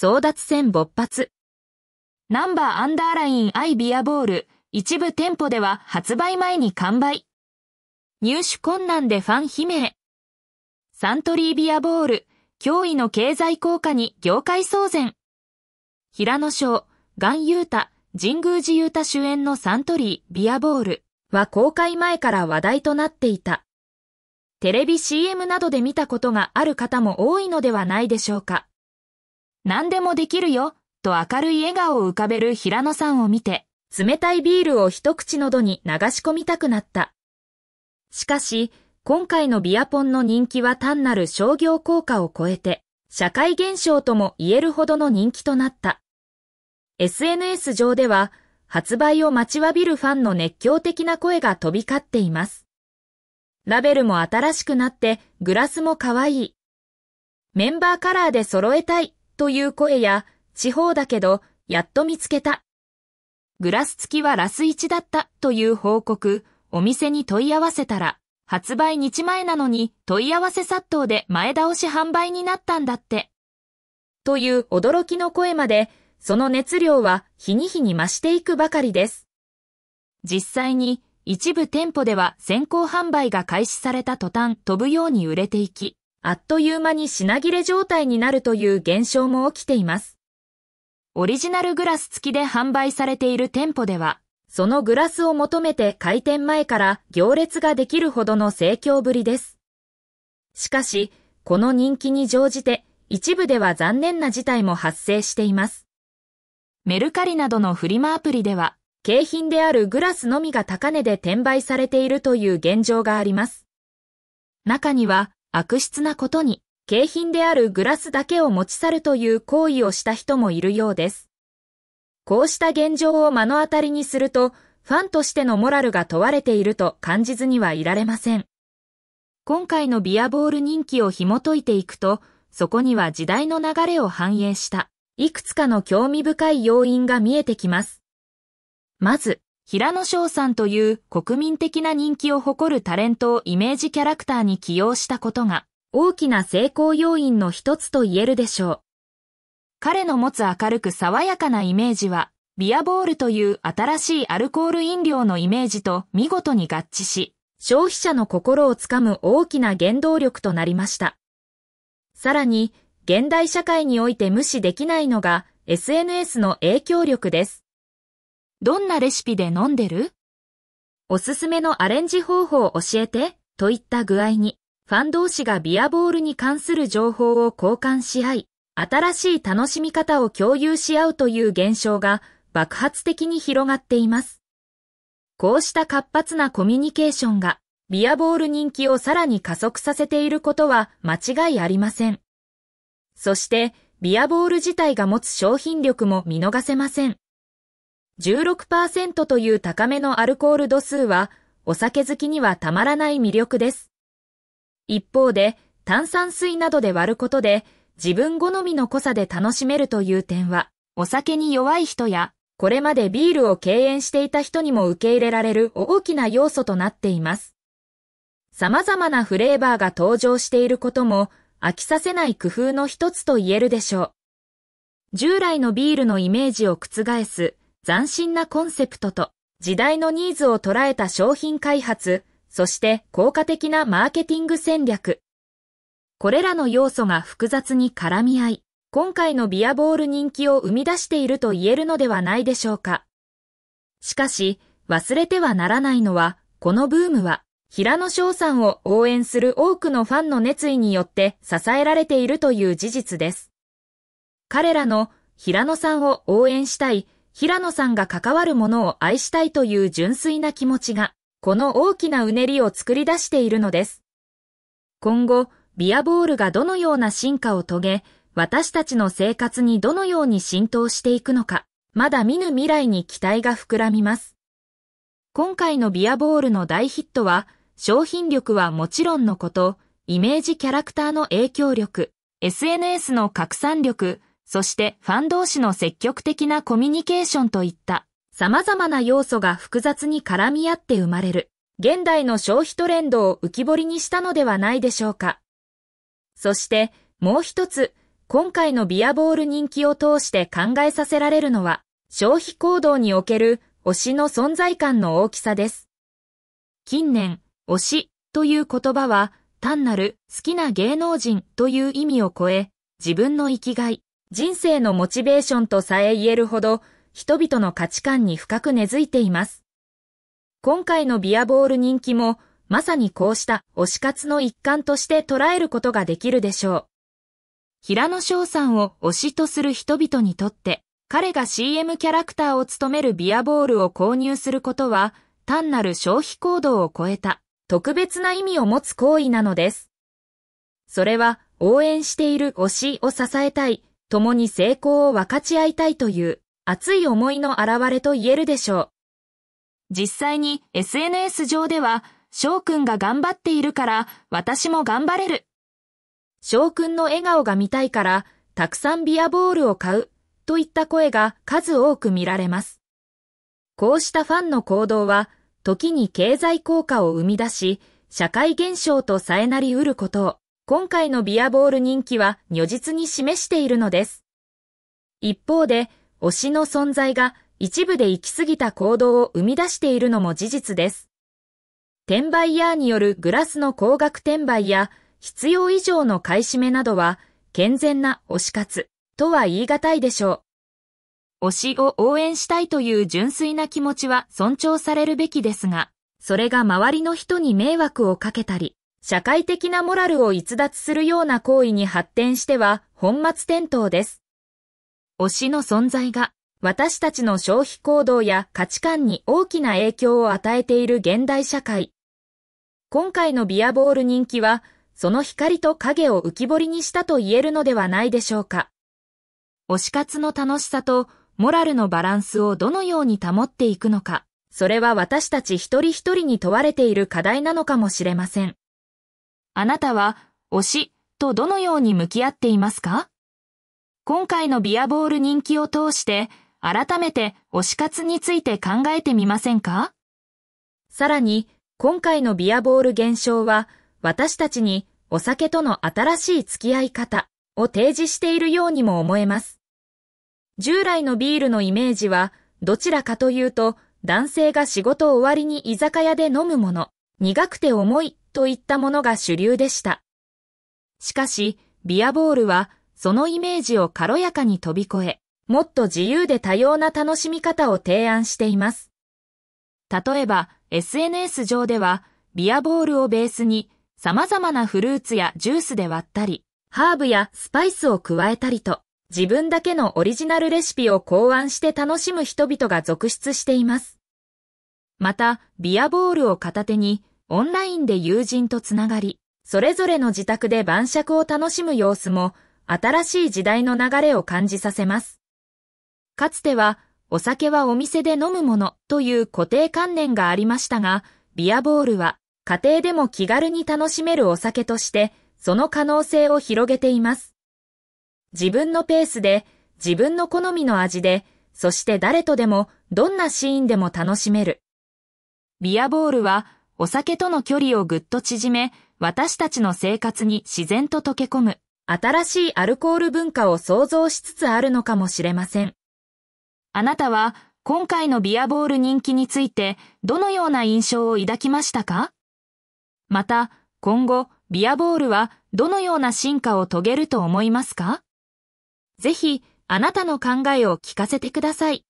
争奪戦勃発。ナンバーアンダーラインアイビアボール、一部店舗では発売前に完売。入手困難でファン悲鳴。サントリービアボール、驚異の経済効果に業界騒然。平野ン岩優太、神宮寺ー太主演のサントリー、ビアボールは公開前から話題となっていた。テレビ CM などで見たことがある方も多いのではないでしょうか。何でもできるよ、と明るい笑顔を浮かべる平野さんを見て、冷たいビールを一口喉に流し込みたくなった。しかし、今回のビアポンの人気は単なる商業効果を超えて、社会現象とも言えるほどの人気となった。SNS 上では、発売を待ちわびるファンの熱狂的な声が飛び交っています。ラベルも新しくなって、グラスも可愛い。メンバーカラーで揃えたいという声や、地方だけど、やっと見つけた。グラス付きはラス1だったという報告、お店に問い合わせたら、発売日前なのに問い合わせ殺到で前倒し販売になったんだって。という驚きの声まで、その熱量は日に日に増していくばかりです。実際に一部店舗では先行販売が開始された途端飛ぶように売れていき、あっという間に品切れ状態になるという現象も起きています。オリジナルグラス付きで販売されている店舗では、そのグラスを求めて開店前から行列ができるほどの盛況ぶりです。しかし、この人気に乗じて、一部では残念な事態も発生しています。メルカリなどのフリマアプリでは、景品であるグラスのみが高値で転売されているという現状があります。中には、悪質なことに、景品であるグラスだけを持ち去るという行為をした人もいるようです。こうした現状を目の当たりにすると、ファンとしてのモラルが問われていると感じずにはいられません。今回のビアボール人気を紐解いていくと、そこには時代の流れを反映した、いくつかの興味深い要因が見えてきます。まず、平野翔さんという国民的な人気を誇るタレントをイメージキャラクターに起用したことが大きな成功要因の一つと言えるでしょう。彼の持つ明るく爽やかなイメージは、ビアボールという新しいアルコール飲料のイメージと見事に合致し、消費者の心をつかむ大きな原動力となりました。さらに、現代社会において無視できないのが SNS の影響力です。どんなレシピで飲んでるおすすめのアレンジ方法を教えてといった具合に、ファン同士がビアボールに関する情報を交換し合い、新しい楽しみ方を共有し合うという現象が爆発的に広がっています。こうした活発なコミュニケーションがビアボール人気をさらに加速させていることは間違いありません。そして、ビアボール自体が持つ商品力も見逃せません。16%という高めのアルコール度数は、お酒好きにはたまらない魅力です。一方で、炭酸水などで割ることで、自分好みの濃さで楽しめるという点は、お酒に弱い人や、これまでビールを敬遠していた人にも受け入れられる大きな要素となっています。様々なフレーバーが登場していることも、飽きさせない工夫の一つと言えるでしょう。従来のビールのイメージを覆す斬新なコンセプトと時代のニーズを捉えた商品開発、そして効果的なマーケティング戦略。これらの要素が複雑に絡み合い、今回のビアボール人気を生み出していると言えるのではないでしょうか。しかし、忘れてはならないのは、このブームは、平野翔さんを応援する多くのファンの熱意によって支えられているという事実です。彼らの平野さんを応援したい平野さんが関わるものを愛したいという純粋な気持ちが、この大きなうねりを作り出しているのです。今後、ビアボールがどのような進化を遂げ、私たちの生活にどのように浸透していくのか、まだ見ぬ未来に期待が膨らみます。今回のビアボールの大ヒットは、商品力はもちろんのこと、イメージキャラクターの影響力、SNS の拡散力、そしてファン同士の積極的なコミュニケーションといった様々な要素が複雑に絡み合って生まれる現代の消費トレンドを浮き彫りにしたのではないでしょうか。そしてもう一つ今回のビアボール人気を通して考えさせられるのは消費行動における推しの存在感の大きさです。近年、推しという言葉は単なる好きな芸能人という意味を超え自分の生きがい、人生のモチベーションとさえ言えるほど、人々の価値観に深く根付いています。今回のビアボール人気も、まさにこうした推し活の一環として捉えることができるでしょう。平野翔さんを推しとする人々にとって、彼が CM キャラクターを務めるビアボールを購入することは、単なる消費行動を超えた特別な意味を持つ行為なのです。それは応援している推しを支えたい、共に成功を分かち合いたいという熱い思いの表れと言えるでしょう。実際に SNS 上では、翔くんが頑張っているから私も頑張れる。翔くんの笑顔が見たいからたくさんビアボールを買うといった声が数多く見られます。こうしたファンの行動は時に経済効果を生み出し社会現象とさえなり得ることを今回のビアボール人気は如実に示しているのです。一方で、推しの存在が一部で行き過ぎた行動を生み出しているのも事実です。転売ヤーによるグラスの高額転売や必要以上の買い占めなどは健全な推し活とは言い難いでしょう。推しを応援したいという純粋な気持ちは尊重されるべきですが、それが周りの人に迷惑をかけたり、社会的なモラルを逸脱するような行為に発展しては本末転倒です。推しの存在が私たちの消費行動や価値観に大きな影響を与えている現代社会。今回のビアボール人気は、その光と影を浮き彫りにしたと言えるのではないでしょうか。推し活の楽しさとモラルのバランスをどのように保っていくのか、それは私たち一人一人に問われている課題なのかもしれません。あなたは推しとどのように向き合っていますか今回のビアボール人気を通して改めて推し活について考えてみませんかさらに今回のビアボール現象は私たちにお酒との新しい付き合い方を提示しているようにも思えます。従来のビールのイメージはどちらかというと男性が仕事終わりに居酒屋で飲むもの、苦くて重いといったものが主流でした。しかし、ビアボールはそのイメージを軽やかに飛び越え、もっと自由で多様な楽しみ方を提案しています。例えば、SNS 上では、ビアボールをベースに様々なフルーツやジュースで割ったり、ハーブやスパイスを加えたりと、自分だけのオリジナルレシピを考案して楽しむ人々が続出しています。また、ビアボールを片手に、オンラインで友人とつながり、それぞれの自宅で晩酌を楽しむ様子も、新しい時代の流れを感じさせます。かつては、お酒はお店で飲むものという固定観念がありましたが、ビアボールは家庭でも気軽に楽しめるお酒として、その可能性を広げています。自分のペースで、自分の好みの味で、そして誰とでも、どんなシーンでも楽しめる。ビアボールは、お酒との距離をぐっと縮め、私たちの生活に自然と溶け込む、新しいアルコール文化を想像しつつあるのかもしれません。あなたは、今回のビアボール人気について、どのような印象を抱きましたかまた、今後、ビアボールはどのような進化を遂げると思いますかぜひ、あなたの考えを聞かせてください。